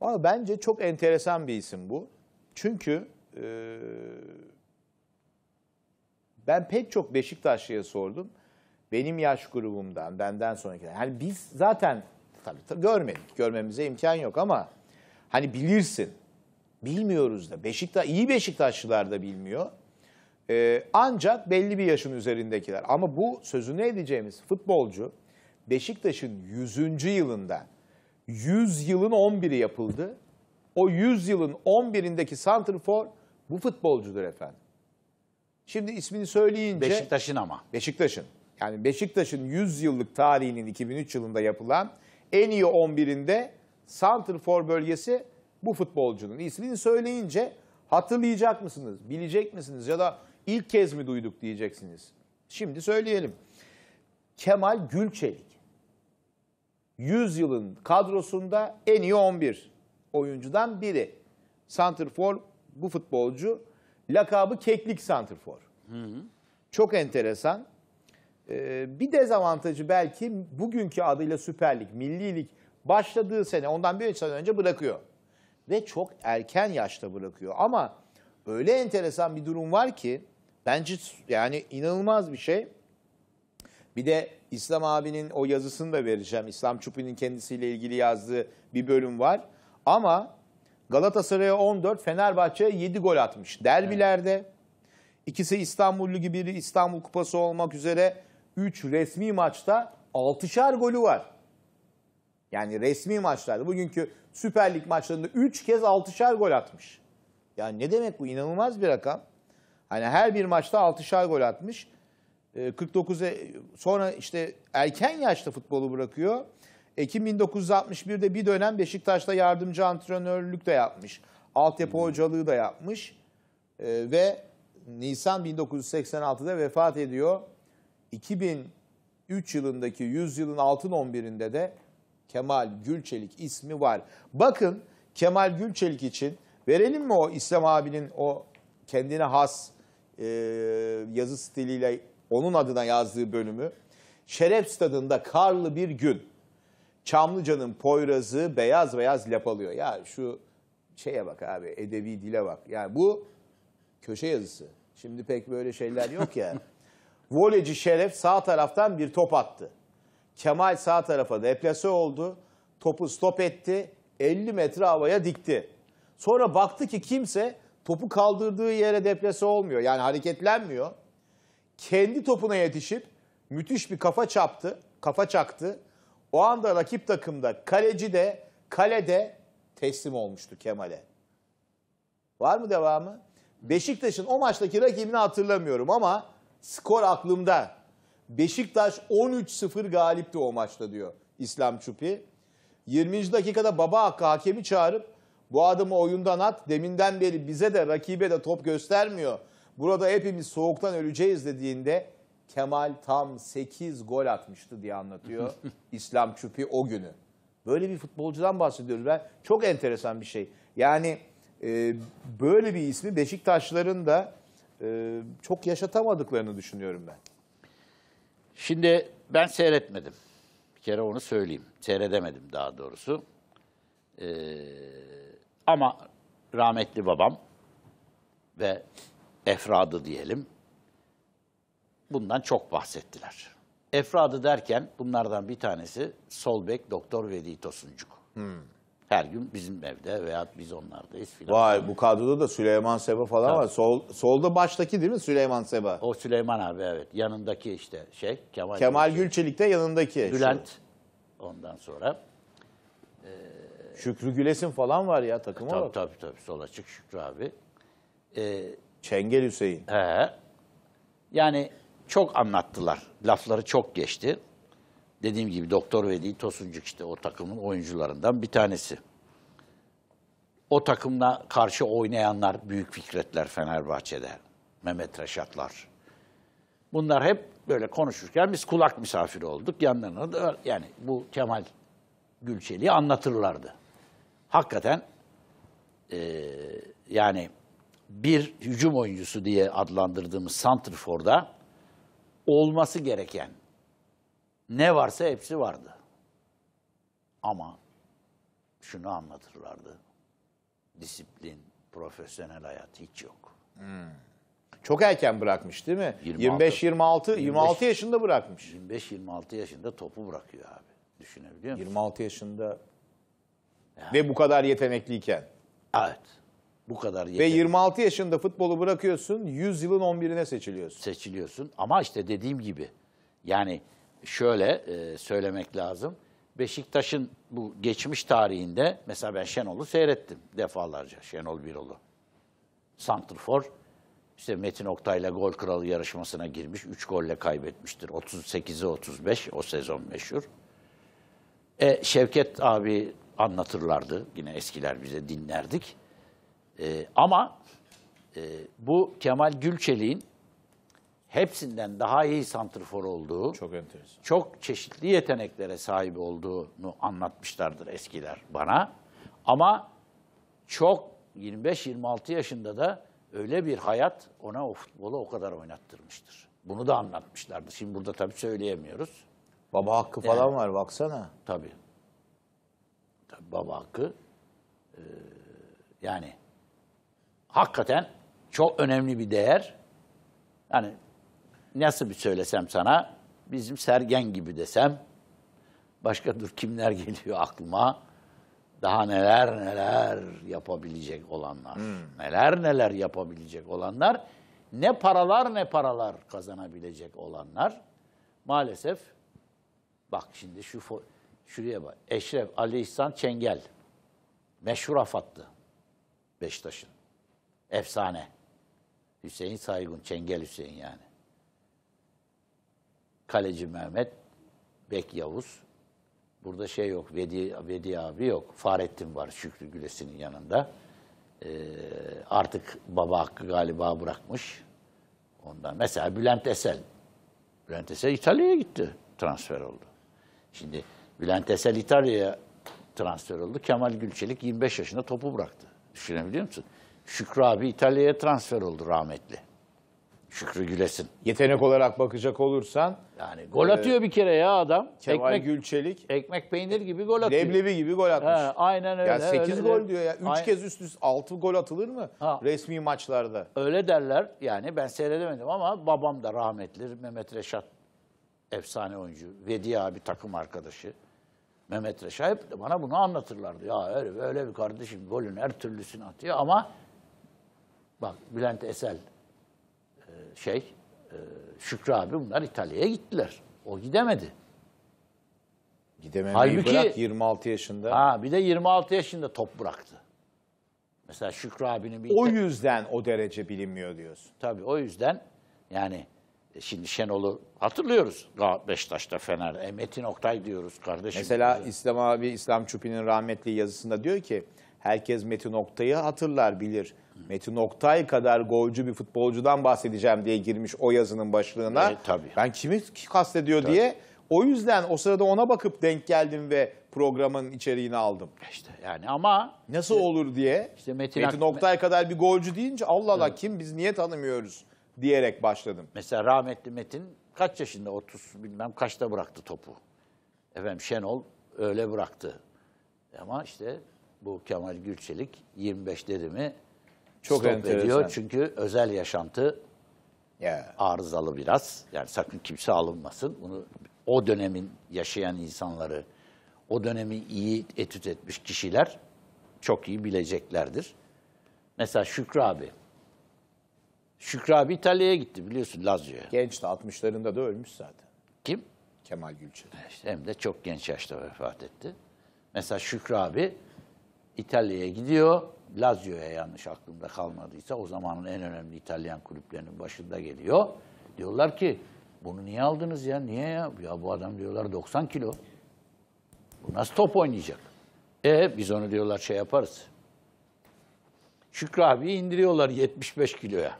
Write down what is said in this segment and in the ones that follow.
Ama bence çok enteresan bir isim bu. Çünkü e, ben pek çok Beşiktaşlı'ya sordum. Benim yaş grubumdan, benden sonraki. Yani biz zaten tabii, tabii görmedik. Görmemize imkan yok ama hani bilirsin. Bilmiyoruz da. Beşiktaş, iyi Beşiktaşlılar da bilmiyor. Ee, ancak belli bir yaşın üzerindekiler. Ama bu sözünü edeceğimiz futbolcu Beşiktaş'ın 100. yılında 100 yılın 11'i yapıldı. O 100 yılın 11'indeki santrfor bu futbolcudur efendim. Şimdi ismini söyleyince... Beşiktaş'ın ama. Beşiktaş'ın. Yani Beşiktaş'ın 100 yıllık tarihinin 2003 yılında yapılan en iyi 11'inde santrfor bölgesi bu futbolcunun. ismini söyleyince hatırlayacak mısınız, bilecek misiniz ya da ilk kez mi duyduk diyeceksiniz. Şimdi söyleyelim. Kemal Gülçelik. 100 yılın kadrosunda en iyi 11 oyuncudan biri. Santrfor bu futbolcu lakabı keklik santrfor. Hı hı. Çok enteresan. Ee, bir dezavantajı belki bugünkü adıyla Süper Lig, Milli Lig başladığı sene ondan bir sene önce bırakıyor. Ve çok erken yaşta bırakıyor. Ama öyle enteresan bir durum var ki bence yani inanılmaz bir şey. Bir de İslam abinin o yazısını da vereceğim. İslam Çupi'nin kendisiyle ilgili yazdığı bir bölüm var. Ama Galatasaray'a 14, Fenerbahçe'ye 7 gol atmış. Derbilerde ikisi İstanbullu gibi bir İstanbul Kupası olmak üzere 3 resmi maçta 6'şar golü var. Yani resmi maçlarda bugünkü Süper Lig maçlarında 3 kez 6'şar gol atmış. Ya ne demek bu? İnanılmaz bir rakam. Hani her bir maçta 6'şar gol atmış. 49'e ee, sonra işte erken yaşta futbolu bırakıyor. Ekim 1961'de bir dönem Beşiktaş'ta yardımcı antrenörlük de yapmış. Altyapı hmm. hocalığı da yapmış. E, ve Nisan 1986'da vefat ediyor. 2003 yılındaki yüzyılın yılın altın 11'inde de Kemal Gülçelik ismi var. Bakın Kemal Gülçelik için verelim mi o İslam abinin o kendine has e, yazı stiliyle onun adına yazdığı bölümü. Şeref stadında karlı bir gün. Çamlıca'nın Poyraz'ı beyaz beyaz lapalıyor. Ya şu şeye bak abi edebi dile bak. Yani bu köşe yazısı. Şimdi pek böyle şeyler yok ya. Voleci Şeref sağ taraftan bir top attı. Kemal sağ tarafa deplase oldu. Topu stop etti. 50 metre havaya dikti. Sonra baktı ki kimse topu kaldırdığı yere deplase olmuyor. Yani hareketlenmiyor kendi topuna yetişip müthiş bir kafa çaptı, kafa çaktı. O anda rakip takımda kaleci de kalede teslim olmuştu Kemal'e. Var mı devamı? Beşiktaş'ın o maçtaki rakibini hatırlamıyorum ama skor aklımda. Beşiktaş 13-0 galipti o maçta diyor İslam Çupi. 20. dakikada Baba Hakkı hakemi çağırıp bu adamı oyundan at. Deminden beri bize de rakibe de top göstermiyor. Burada hepimiz soğuktan öleceğiz dediğinde Kemal tam 8 gol atmıştı diye anlatıyor İslam Çupi o günü. Böyle bir futbolcudan bahsediyoruz. Ben çok enteresan bir şey. Yani e, böyle bir ismi Beşiktaşların da e, çok yaşatamadıklarını düşünüyorum ben. Şimdi ben seyretmedim. Bir kere onu söyleyeyim. Seyredemedim daha doğrusu. Ee, ama rahmetli babam ve efradı diyelim. Bundan çok bahsettiler. Efradı derken bunlardan bir tanesi Solbek Doktor Veli Tosuncuk. Hmm. Her gün bizim evde veya biz onlardayız filan. Vay bu kadroda da Süleyman Seba falan Tabii. var. Sol, solda baştaki değil mi Süleyman Seba? O Süleyman abi evet. Yanındaki işte şey Kemal Kemal Gülçelik, de yanındaki. Bülent şu. ondan sonra. Ee, Şükrü Gülesin falan var ya takıma tabii, bak. Tabii tabii sol açık Şükrü abi. Ee, Çengel Hüseyin. He. Yani çok anlattılar. Lafları çok geçti. Dediğim gibi Doktor Vedi Tosuncuk işte o takımın oyuncularından bir tanesi. O takımla karşı oynayanlar Büyük Fikretler Fenerbahçe'de. Mehmet Reşatlar. Bunlar hep böyle konuşurken biz kulak misafiri olduk. Yanlarına da yani bu Kemal Gülçeli'yi anlatırlardı. Hakikaten e, yani bir hücum oyuncusu diye adlandırdığımız Santrfor'da olması gereken ne varsa hepsi vardı. Ama şunu anlatırlardı. Disiplin, profesyonel hayat hiç yok. Hmm. Çok erken bırakmış değil mi? 25-26 26 yaşında bırakmış. 25-26 yaşında topu bırakıyor abi. Düşünebiliyor musun? 26 yaşında yani. ve bu kadar yetenekliyken. Evet. Bu kadar yeter. Ve 26 yaşında futbolu bırakıyorsun, 100 yılın 11'ine seçiliyorsun. Seçiliyorsun ama işte dediğim gibi yani şöyle e, söylemek lazım. Beşiktaş'ın bu geçmiş tarihinde mesela ben Şenol'u seyrettim defalarca. Şenol Birol'u. Santrfor işte Metin Oktay'la gol kralı yarışmasına girmiş. 3 golle kaybetmiştir. 38'e 35 o sezon meşhur. E, Şevket abi anlatırlardı. Yine eskiler bize dinlerdik. E, ama e, bu Kemal Gülçelik'in hepsinden daha iyi santrfor olduğu, çok enteresan. Çok çeşitli yeteneklere sahip olduğunu anlatmışlardır eskiler bana. Ama çok 25-26 yaşında da öyle bir hayat ona o futbolu o kadar oynattırmıştır. Bunu da anlatmışlardı. Şimdi burada tabii söyleyemiyoruz. Baba hakkı falan yani, var baksana. Tabii. tabii baba hakkı. Ee, yani hakikaten çok önemli bir değer. Yani nasıl bir söylesem sana, bizim Sergen gibi desem, başka dur kimler geliyor aklıma, daha neler neler yapabilecek olanlar, hmm. neler neler yapabilecek olanlar, ne paralar ne paralar kazanabilecek olanlar, maalesef, bak şimdi şu şuraya bak, Eşref Ali İhsan Çengel, meşhur afattı beştaşın. Efsane. Hüseyin Saygun, Çengel Hüseyin yani. Kaleci Mehmet, Bek Yavuz. Burada şey yok, Vedi, Vedi abi yok. Fahrettin var Şükrü Gülesi'nin yanında. Ee, artık baba hakkı galiba bırakmış. Ondan mesela Bülent Esel. Bülent Esel İtalya'ya gitti, transfer oldu. Şimdi Bülent Esel İtalya'ya transfer oldu. Kemal Gülçelik 25 yaşında topu bıraktı. Düşünebiliyor musun? Şükrü abi İtalya'ya transfer oldu rahmetli. Şükrü Gülesin. Yetenek olarak bakacak olursan. Yani gol atıyor e, bir kere ya adam. Kemal ekmek, Gülçelik. Ekmek peynir gibi gol atıyor. Leblebi gibi gol atmış. He, aynen öyle. Ya 8 öyle, gol diyor ya. 3 kez üst üste 6 gol atılır mı ha. resmi maçlarda? Öyle derler. Yani ben seyredemedim ama babam da rahmetli. Mehmet Reşat efsane oyuncu. Vedi abi takım arkadaşı. Mehmet Reşat hep bana bunu anlatırlardı. Ya öyle, öyle bir kardeşim golün her türlüsünü atıyor ama Bak Bülent Esel e, şey e, Şükrü abi bunlar İtalya'ya gittiler. O gidemedi. Gidememeyi Halbuki, bırak 26 yaşında. Ha bir de 26 yaşında top bıraktı. Mesela Şükrü abinin bir... O yüzden o derece bilinmiyor diyorsun. Tabii o yüzden yani e, şimdi Şenol'u hatırlıyoruz. Beşiktaş'ta Fener, e, Metin Oktay diyoruz kardeşim. Mesela diyor. İslam abi İslam Çupi'nin rahmetli yazısında diyor ki Herkes Metin Oktay'ı hatırlar, bilir. Metin Oktay kadar golcü bir futbolcudan bahsedeceğim diye girmiş o yazının başlığına. E, tabii. Ben kimi kastediyor tabii. diye. O yüzden o sırada ona bakıp denk geldim ve programın içeriğini aldım. E işte yani ama nasıl işte, olur diye. Işte Metin, Metin Oktay kadar bir golcü deyince Allah Allah evet. kim biz niye tanımıyoruz diyerek başladım. Mesela rahmetli Metin kaç yaşında 30 bilmem kaçta bıraktı topu. Efendim Şenol öyle bıraktı. Ama işte bu Kemal Gülçelik 25 dedi mi Çok stop enteresan. ediyor. Çünkü özel yaşantı yeah. arızalı biraz. Yani sakın kimse alınmasın. Bunu o dönemin yaşayan insanları, o dönemi iyi etüt etmiş kişiler çok iyi bileceklerdir. Mesela Şükrü abi. Şükrü abi İtalya'ya gitti biliyorsun Lazio'ya. Genç de 60'larında da ölmüş zaten. Kim? Kemal Gülçin. İşte hem de çok genç yaşta vefat etti. Mesela Şükrü abi İtalya'ya gidiyor. Lazio'ya yanlış aklımda kalmadıysa o zamanın en önemli İtalyan kulüplerinin başında geliyor. Diyorlar ki bunu niye aldınız ya? Niye ya? Ya bu adam diyorlar 90 kilo. Bu nasıl top oynayacak? E biz onu diyorlar şey yaparız. Şükrü abi indiriyorlar 75 kiloya.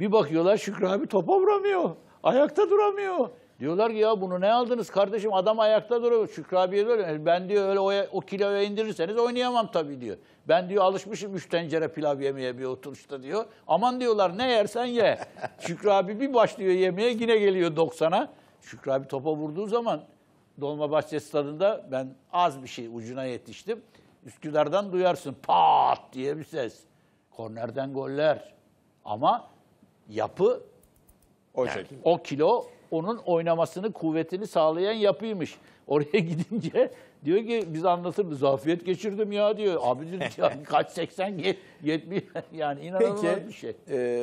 Bir bakıyorlar Şükrü abi topa vuramıyor. Ayakta duramıyor. Diyorlar ki ya bunu ne aldınız kardeşim adam ayakta duruyor. Şükrü abiye diyor ben diyor öyle o, o kiloya indirirseniz oynayamam tabii diyor. Ben diyor alışmışım üç tencere pilav yemeye bir oturuşta diyor. Aman diyorlar ne yersen ye. Şükrü abi bir başlıyor yemeye yine geliyor 90'a. Şükrü abi topa vurduğu zaman Dolmabahçe stadında ben az bir şey ucuna yetiştim. Üsküdar'dan duyarsın pat diye bir ses. Kornerden goller. Ama yapı o, yani, o kilo onun oynamasını, kuvvetini sağlayan yapıymış. Oraya gidince diyor ki biz anlatırız. Zafiyet geçirdim ya diyor. Abi diyor, kaç 80 70 yani inanılmaz Peki, bir şey. E